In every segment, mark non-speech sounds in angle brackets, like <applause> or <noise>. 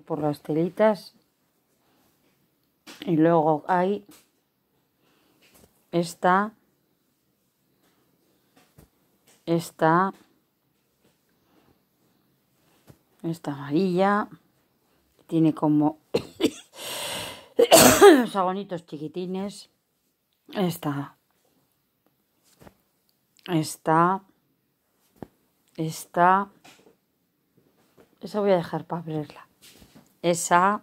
por las telitas y luego hay esta esta esta amarilla tiene como <coughs> agonitos chiquitines esta esta esta esa voy a dejar para abrirla esa,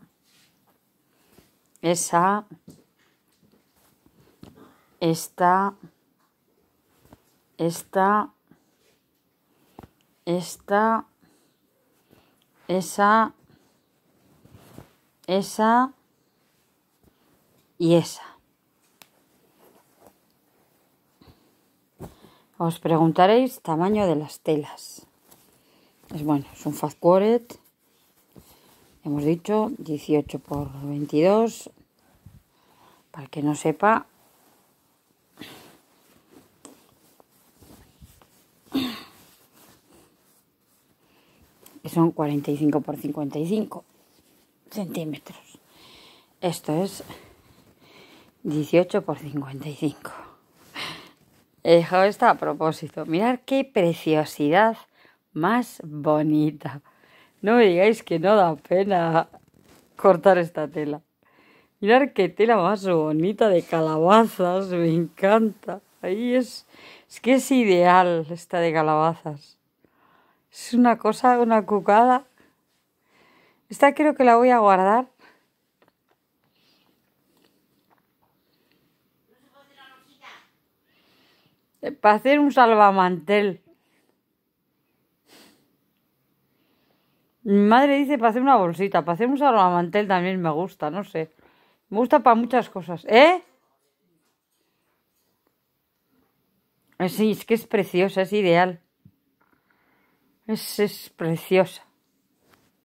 esa, esta, esta, esta, esa, esa y esa. Os preguntaréis tamaño de las telas. Es bueno, es un fast hemos dicho 18 por 22 para el que no sepa son 45 por 55 centímetros esto es 18 por 55 he dejado esta a propósito mirad qué preciosidad más bonita no me digáis que no da pena cortar esta tela. Mirad qué tela más bonita de calabazas, me encanta. Ahí es, es que es ideal esta de calabazas. Es una cosa, una cucada. Esta creo que la voy a guardar. Eh, para hacer un salvamantel. Mi madre dice para hacer una bolsita, para hacer un salamantel también me gusta, no sé. Me gusta para muchas cosas. ¿Eh? ¿Eh? Sí, es que es preciosa, es ideal. Es, es preciosa.